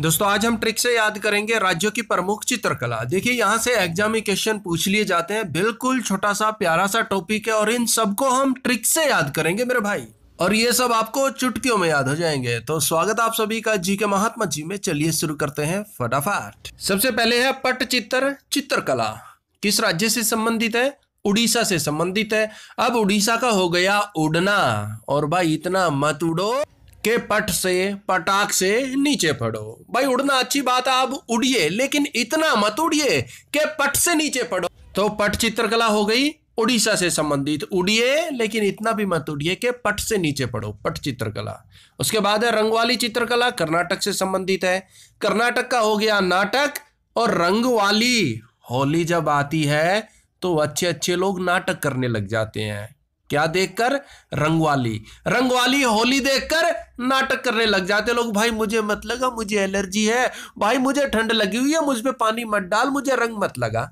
दोस्तों आज हम ट्रिक से याद करेंगे राज्यों की प्रमुख चित्रकला देखिए यहाँ से एग्जाम क्वेश्चन पूछ लिए जाते हैं बिल्कुल छोटा सा प्यारा सा टॉपिक है और इन सबको हम ट्रिक से याद करेंगे मेरे भाई और ये सब आपको चुटकियों में याद हो जाएंगे तो स्वागत आप सभी का जी के महात्मा जी में चलिए शुरू करते हैं फटाफट सबसे पहले है पट चित्र चित्रकला किस राज्य से संबंधित है उड़ीसा से संबंधित है अब उड़ीसा का हो गया उड़ना और भाई इतना मत उड़ो के पट से पटाख से नीचे पड़ो भाई उड़ना अच्छी बात है आप उड़िए लेकिन इतना मत उड़िए के पट से नीचे पड़ो तो पट चित्रकला हो गई उड़ीसा से संबंधित उड़िए लेकिन इतना भी मत उड़िए कि पट से नीचे पढ़ो पट चित्रकला उसके बाद है रंगवाली चित्रकला कर्नाटक से संबंधित है कर्नाटक का हो गया नाटक और रंगवाली होली जब आती है तो अच्छे अच्छे लोग नाटक करने लग जाते हैं क्या देखकर रंगवाली रंगवाली होली देखकर नाटक करने लग जाते लोग भाई मुझे मत लगा मुझे एलर्जी है भाई मुझे ठंड लगी हुई है मुझ पर पानी मत डाल मुझे रंग मत लगा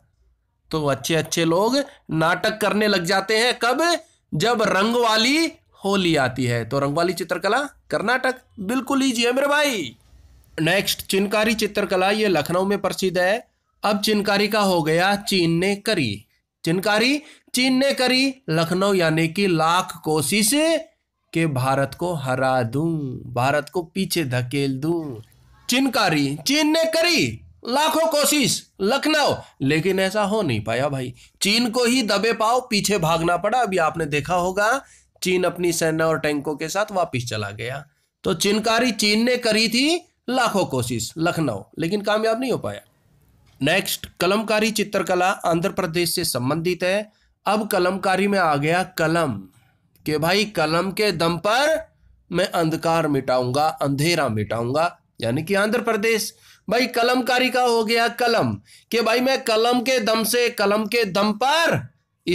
तो अच्छे अच्छे लोग नाटक करने लग जाते हैं कब जब रंगवाली होली आती है तो रंगवाली चित्रकला कर्नाटक बिल्कुल ईजी है मेरे भाई नेक्स्ट चिनकारी चित्रकला ये लखनऊ में प्रसिद्ध है अब चिनकारी का हो गया चीन ने करी चिनकारी चीन ने करी लखनऊ यानी कि लाख कोशिश के भारत को हरा दूं भारत को पीछे धकेल दूं चिनकारी चीन ने करी लाखों कोशिश लखनऊ लेकिन ऐसा हो नहीं पाया भाई चीन को ही दबे पाओ पीछे भागना पड़ा अभी आपने देखा होगा चीन अपनी सेना और टैंकों के साथ वापस चला गया तो चिनकारी चीन ने करी थी लाखों कोशिश लखनऊ लेकिन कामयाब नहीं हो पाया नेक्स्ट कलमकारी चित्रकला आंध्र प्रदेश से संबंधित है अब कलमकारी में आ गया कलम के भाई कलम के दम पर मैं अंधकार मिटाऊंगा अंधेरा मिटाऊंगा यानी कि आंध्र प्रदेश भाई कलमकारी का हो गया कलम के भाई मैं कलम के दम से कलम के दम पर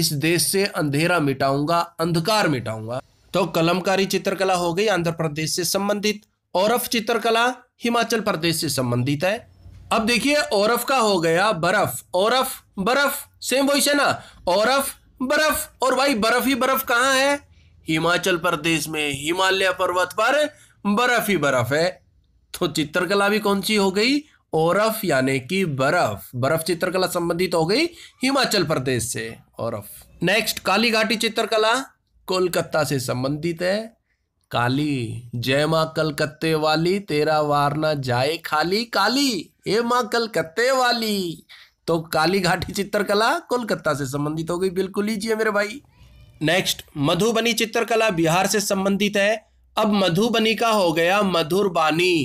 इस देश से अंधेरा मिटाऊंगा अंधकार मिटाऊंगा तो कलमकारी चित्रकला हो गई आंध्र प्रदेश से संबंधित औरफ चित्रकला हिमाचल प्रदेश से संबंधित है अब देखिए औरफ का हो गया बर्फ औरफ बर्फ सेम वॉइस है ना औरफ बर्फ और भाई बर्फ ही बर्फ कहाँ है हिमाचल प्रदेश में हिमालय पर्वत पर बर्फ ही बर्फ है तो चित्रकला भी कौन सी हो गई औरफ यानी कि बर्फ बर्फ चित्रकला संबंधित हो गई हिमाचल प्रदेश से औरफ नेक्स्ट काली घाटी चित्रकला कोलकाता से संबंधित है काली जय माँ कलकत्ते वाली तेरा वारना जाए खाली काली हे माँ कलकत्ते वाली तो काली घाटी चित्रकला कोलकाता से संबंधित हो गई बिल्कुल लीजिए मेरे भाई नेक्स्ट मधुबनी चित्रकला बिहार से संबंधित है अब मधुबनी का हो गया मधुरबानी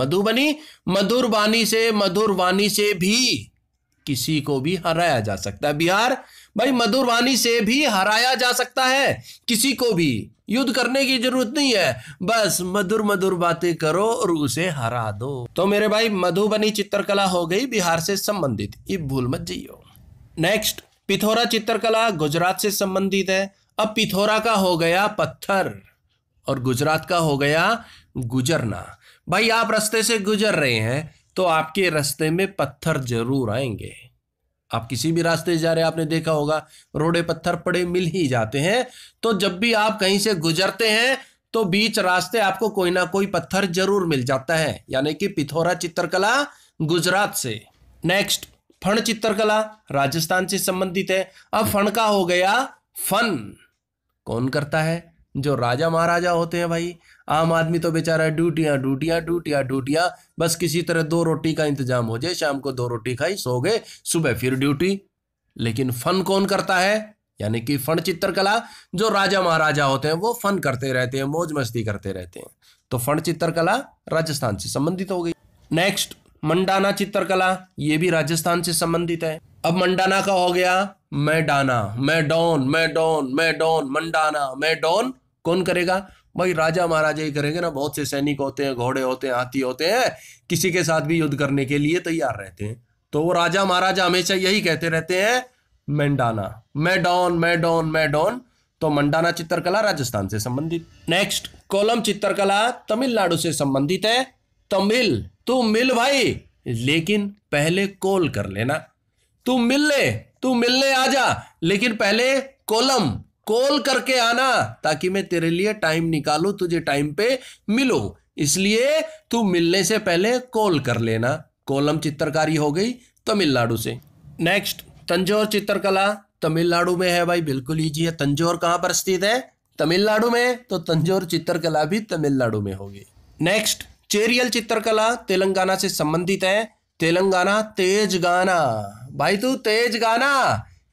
मधुबनी मधुरबानी से मधुर मधुरवानी से भी किसी को भी हराया जा सकता है बिहार भाई मधुर वाणी से भी हराया जा सकता है किसी को भी युद्ध करने की जरूरत नहीं है बस मधुर मधुर बातें करो और उसे हरा दो तो मेरे भाई मधुबनी चित्रकला हो गई बिहार से संबंधित ये भूल मत जियो नेक्स्ट पिथौरा चित्रकला गुजरात से संबंधित है अब पिथौरा का हो गया पत्थर और गुजरात का हो गया गुजरना भाई आप रास्ते से गुजर रहे हैं तो आपके रास्ते में पत्थर जरूर आएंगे आप किसी भी रास्ते जा रहे आपने देखा होगा रोडे पत्थर पड़े मिल ही जाते हैं तो जब भी आप कहीं से गुजरते हैं तो बीच रास्ते आपको कोई ना कोई पत्थर जरूर मिल जाता है यानी कि पिथौरा चित्रकला गुजरात से नेक्स्ट फण चित्रकला राजस्थान से संबंधित है अब फण का हो गया फन कौन करता है जो राजा महाराजा होते हैं भाई आम आदमी तो बेचारा ड्यूटियाँ ड्यूटियाँ ड्यूटियाँ ड्यूटियाँ बस किसी तरह दो रोटी का इंतजाम हो जाए शाम को दो रोटी खाई सो गए सुबह फिर ड्यूटी लेकिन फन कौन करता है यानी कि फन चित्रकला जो राजा महाराजा होते हैं वो फन करते रहते हैं मौज मस्ती करते रहते हैं तो फन चित्रकला राजस्थान से संबंधित हो गई नेक्स्ट मंडाना चित्रकला ये भी राजस्थान से संबंधित है अब मंडाना का हो गया मैडाना मैडोन मैडोन मैडोन मंडाना मैडोन कौन करेगा भाई राजा महाराजा ही करेंगे ना बहुत से सैनिक होते हैं घोड़े होते हैं हाथी होते हैं किसी के साथ भी युद्ध करने के लिए तैयार रहते हैं तो वो राजा महाराजा हमेशा यही कहते रहते हैं मैंडाना मैडॉन मैडॉन मैडॉन तो मंडाना चित्रकला राजस्थान से संबंधित नेक्स्ट कोलम चित्रकला तमिलनाडु से संबंधित है तमिल तू मिल भाई लेकिन पहले कॉल कर लेना तू मिल ले तू मिलने आ जा लेकिन पहले कोलम कॉल करके आना ताकि मैं तेरे लिए टाइम निकालू तुझे टाइम पे मिलो इसलिए तू मिलने से पहले कॉल कर लेना कोलम चित्रकारी हो गई तमिलनाडु से नेक्स्ट तंजौर चित्रकला तमिलनाडु में है भाई बिल्कुल ईजी है तंजौर कहाँ पर स्थित है तमिलनाडु में तो तंजौर चित्रकला भी तमिलनाडु में होगी नेक्स्ट चेरियल चित्रकला तेलंगाना से संबंधित है तेलंगाना तेज गाना भाई तू तेज गाना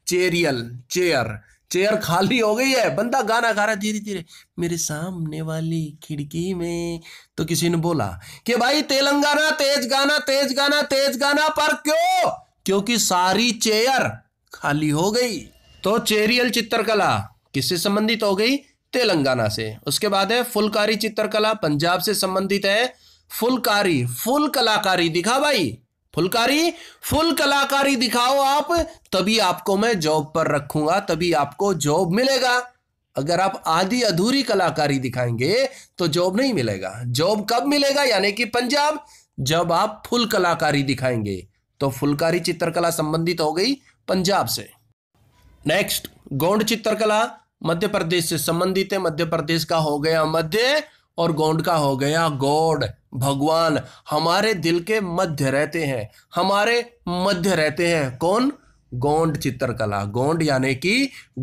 चेरियल चेयर चेयर खाली हो गई है बंदा गाना गा रहा धीरे धीरे मेरे सामने वाली खिड़की में तो किसी ने बोला कि भाई तेलंगाना तेज गाना तेज गाना तेज गाना पर क्यों क्योंकि सारी चेयर खाली हो गई तो चेरियल चित्रकला किससे संबंधित हो गई तेलंगाना से उसके बाद है फुलकारी चित्रकला पंजाब से संबंधित है फुलकारी फुल कलाकारी दिखा भाई फुलकारी फुल कलाकारी दिखाओ आप तभी आपको मैं जॉब पर रखूंगा तभी आपको जॉब मिलेगा अगर आप आधी अधूरी कलाकारी दिखाएंगे तो जॉब नहीं मिलेगा जॉब कब मिलेगा यानी कि पंजाब जब आप फुल कलाकारी दिखाएंगे तो फुलकारी चित्रकला संबंधित हो गई पंजाब से नेक्स्ट गौंड चित्रकला मध्य प्रदेश से संबंधित है मध्य प्रदेश का हो गया मध्य और गौंड का हो गया गौड़ भगवान हमारे दिल के मध्य रहते हैं हमारे मध्य रहते हैं कौन गौंड चित्रकला गौंड यानी कि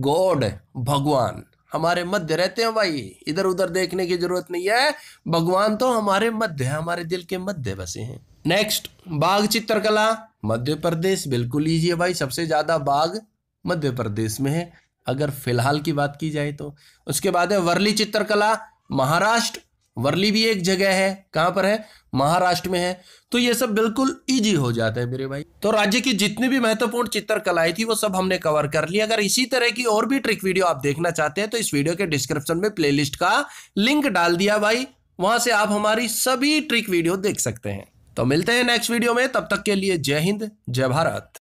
गॉड भगवान हमारे मध्य रहते हैं भाई इधर उधर देखने की जरूरत नहीं है भगवान तो हमारे मध्य है हमारे दिल के मध्य बसे हैं नेक्स्ट बाघ चित्रकला मध्य प्रदेश बिल्कुल लीजिए भाई सबसे ज्यादा बाघ मध्य प्रदेश में है अगर फिलहाल की बात की जाए तो उसके बाद है वर्ली चित्रकला महाराष्ट्र वर्ली भी एक जगह है कहां पर है महाराष्ट्र में है तो ये सब बिल्कुल इजी हो जाता है मेरे भाई तो राज्य की जितनी भी महत्वपूर्ण चित्रकलाएं थी वो सब हमने कवर कर ली अगर इसी तरह की और भी ट्रिक वीडियो आप देखना चाहते हैं तो इस वीडियो के डिस्क्रिप्शन में प्ले का लिंक डाल दिया भाई वहां से आप हमारी सभी ट्रिक वीडियो देख सकते हैं तो मिलते हैं नेक्स्ट वीडियो में तब तक के लिए जय हिंद जय भारत